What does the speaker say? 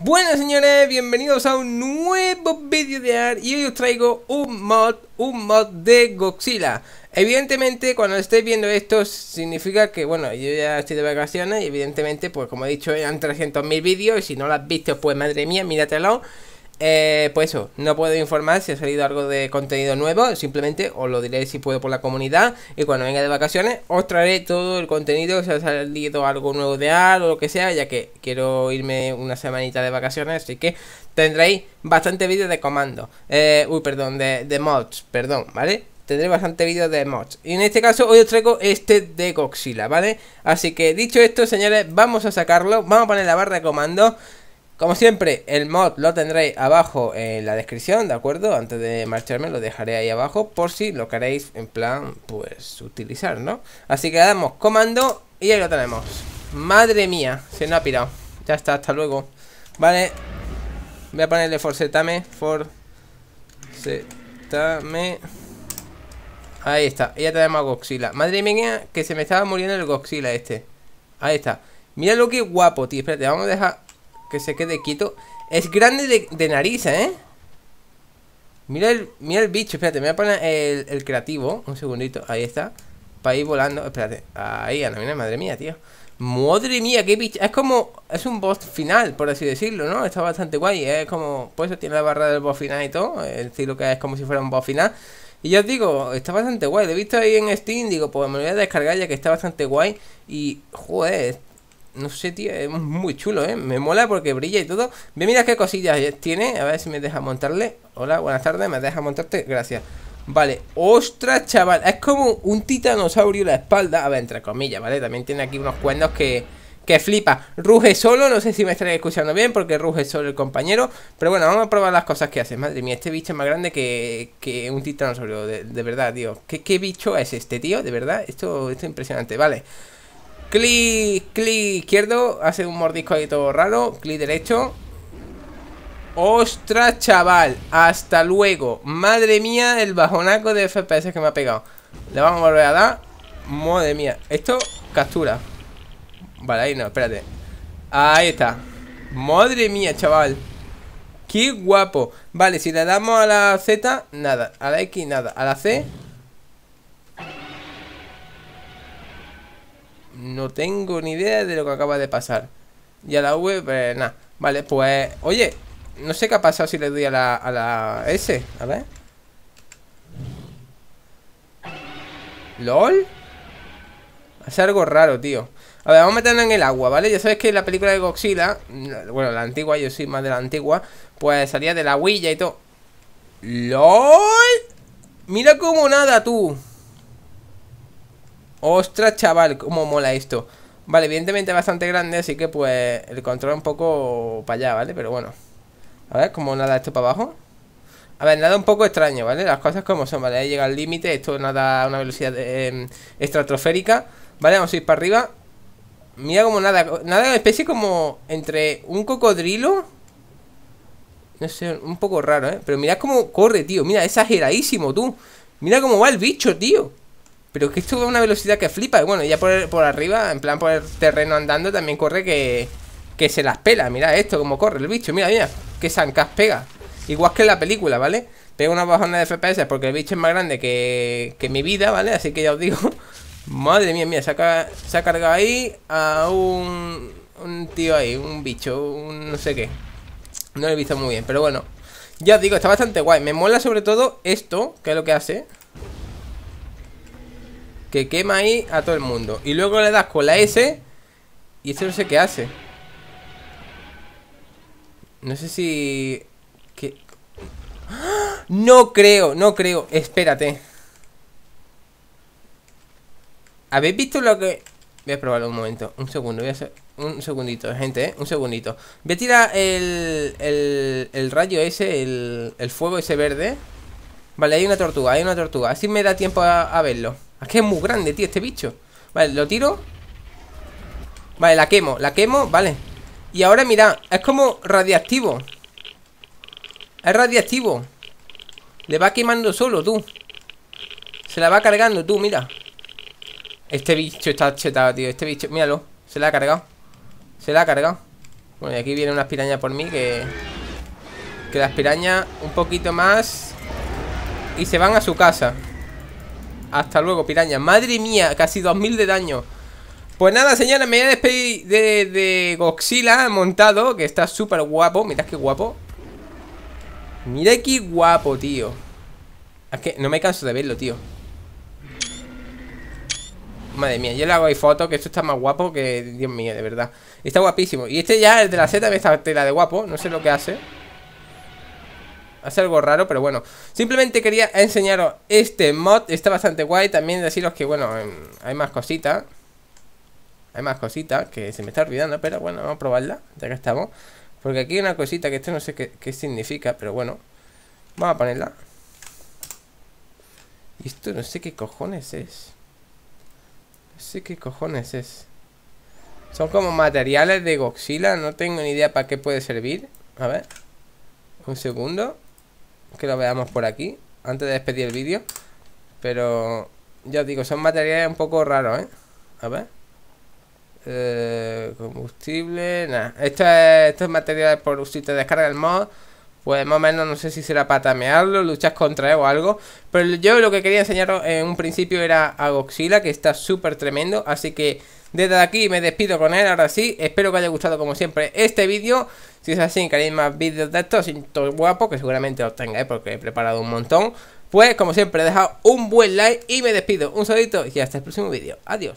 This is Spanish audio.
Buenas señores, bienvenidos a un nuevo vídeo de AR y hoy os traigo un mod, un mod de Godzilla Evidentemente cuando estéis viendo esto significa que bueno, yo ya estoy de vacaciones y evidentemente pues como he dicho eran 300.000 vídeos y si no lo has visto pues madre mía, míratelo eh, pues eso, no puedo informar si ha salido algo de contenido nuevo, simplemente os lo diré si puedo por la comunidad y cuando venga de vacaciones os traeré todo el contenido, si ha salido algo nuevo de algo o lo que sea, ya que quiero irme una semanita de vacaciones, así que tendréis bastante vídeos de comando, eh, uy, perdón, de, mods, perdón, ¿vale? tendré bastante vídeos de mods. Y en este caso hoy os traigo este de Coxila, ¿vale? Así que dicho esto, señores, vamos a sacarlo, vamos a poner la barra de comando como siempre, el mod lo tendréis abajo en la descripción, ¿de acuerdo? Antes de marcharme lo dejaré ahí abajo por si lo queréis en plan, pues, utilizar, ¿no? Así que damos comando y ahí lo tenemos. Madre mía, se nos ha pirado. Ya está, hasta luego. Vale. Voy a ponerle forcetame, forcetame. Ahí está, y ya tenemos a Madre mía, que se me estaba muriendo el Goxila este. Ahí está. Mira lo que guapo, tío. Espérate, vamos a dejar que se quede quieto. Es grande de, nariz, ¿eh? Mira el, mira el bicho, espérate, me voy a poner el, creativo. Un segundito, ahí está. Para ir volando, espérate. Ahí, a la mina madre mía, tío. Madre mía, qué bicho. Es como. Es un boss final, por así decirlo, ¿no? Está bastante guay. Es como. Pues tiene la barra del boss final y todo. Es decir, lo que es como si fuera un boss final. Y ya os digo, está bastante guay. Lo he visto ahí en Steam. Digo, pues me lo voy a descargar ya que está bastante guay. Y, joder, no sé, tío, es muy chulo, ¿eh? Me mola porque brilla y todo. Ve, mira qué cosillas eh, tiene. A ver si me deja montarle. Hola, buenas tardes. ¿Me deja montarte? Gracias. Vale, ostras, chaval. Es como un titanosaurio la espalda. A ver, entre comillas, ¿vale? También tiene aquí unos cuernos que, que flipa. Ruge solo, no sé si me estaréis escuchando bien porque ruge solo el compañero. Pero bueno, vamos a probar las cosas que hace. Madre mía, este bicho es más grande que, que un titanosaurio, de, de verdad, tío. ¿Qué, ¿Qué, bicho es este, tío? De verdad, esto, esto es impresionante. Vale. Clic, clic izquierdo. Hace un mordisco ahí todo raro. Clic derecho. ¡Ostras, chaval! Hasta luego. Madre mía, el bajonaco de FPS que me ha pegado. Le vamos a volver a dar. Madre mía. Esto, captura. Vale, ahí no, espérate. Ahí está. Madre mía, chaval. Qué guapo. Vale, si le damos a la Z, nada. A la X, nada. A la C, no tengo ni idea de lo que acaba de pasar. Y a la V, pues nada. Vale, pues, oye, no sé qué ha pasado si le doy a la, a la S. A ver. ¿LOL? Hace algo raro, tío. A ver, vamos a meternos en el agua, ¿vale? Ya sabes que la película de Godzilla, bueno, la antigua, yo soy más de la antigua, pues salía de la huilla y todo. ¡LOL! Mira cómo nada, tú. Ostras, chaval, cómo mola esto. Vale, evidentemente bastante grande, así que pues el control un poco para allá, ¿vale? Pero bueno. A ver, ¿cómo nada esto para abajo? A ver, nada un poco extraño, ¿vale? Las cosas como son, ¿vale? Ahí llega al límite, esto nada a una velocidad em, estratosférica. Vale, vamos a ir para arriba. Mira como nada, nada una especie como entre un cocodrilo. No sé, un poco raro, ¿eh? Pero mira cómo corre, tío. Mira, exageradísimo, tú. Mira cómo va el bicho, tío. Pero que esto va a una velocidad que flipa. Bueno, ya por, arriba, en plan por el terreno andando, también corre que, que se las pela. Mira esto, como corre el bicho. Mira, mira, que zancas pega. Igual que en la película, ¿vale? Pega una bajona de FPS porque el bicho es más grande que, que mi vida, ¿vale? Así que ya os digo. Madre mía, mira, se ha, cargado ahí a un, un tío ahí, un bicho, un no sé qué. No lo he visto muy bien, pero bueno. Ya os digo, está bastante guay. Me mola sobre todo esto, que es lo que hace. Que quema ahí a todo el mundo Y luego le das con la S Y eso no sé qué hace No sé si... ¡Ah! No creo, no creo Espérate ¿Habéis visto lo que...? Voy a probarlo un momento Un segundo, voy a hacer... Un segundito, gente, ¿eh? Un segundito Voy a tirar el... El, el rayo ese el, el fuego ese verde Vale, hay una tortuga, hay una tortuga Así me da tiempo a verlo es que es muy grande, tío, este bicho Vale, lo tiro Vale, la quemo, la quemo, vale Y ahora mira, es como radiactivo Es radiactivo Le va quemando solo, tú Se la va cargando, tú, mira Este bicho está chetado, tío Este bicho, míralo, se la ha cargado Se la ha cargado Bueno, y aquí viene una piraña por mí que... Que la un poquito más Y se van a su casa hasta luego, piraña. Madre mía, casi 2000 de daño. Pues nada, señores, me voy a despedir de, de Goxila montado, que está súper guapo. Mirad qué guapo. Mira qué guapo, tío. Es que no me canso de verlo, tío. Madre mía, yo le hago ahí fotos, que esto está más guapo que... Dios mío, de verdad. Está guapísimo. Y este ya, el de la Z, está tela de guapo. No sé lo que hace hace algo raro, pero bueno. Simplemente quería enseñaros este mod. Está bastante guay. También deciros que, bueno, em, hay más cositas. Hay más cositas que se me está olvidando, pero bueno, vamos a probarla, ya que estamos. Porque aquí hay una cosita que esto no sé qué, significa, pero bueno. Vamos a ponerla. Y esto no sé qué cojones es. No sé qué cojones es. Son como materiales de Godzilla no tengo ni idea para qué puede servir. A ver. Un segundo que lo veamos por aquí, antes de despedir el vídeo. Pero ya os digo, son materiales un poco raros, ¿eh? A ver. Eh, combustible, nada. Esto es, esto es material por si te descarga el mod. Pues más o menos no sé si será para tamearlo, luchas contra él o algo. Pero yo lo que quería enseñaros en un principio era a Goxila, que está súper tremendo. Así que desde aquí me despido con él, ahora sí, espero que haya gustado como siempre este vídeo. Si es así, queréis más vídeos de estos, todo guapo, que seguramente los tengáis porque he preparado un montón. Pues como siempre, dejad un buen like y me despido. Un saludito y hasta el próximo vídeo. Adiós.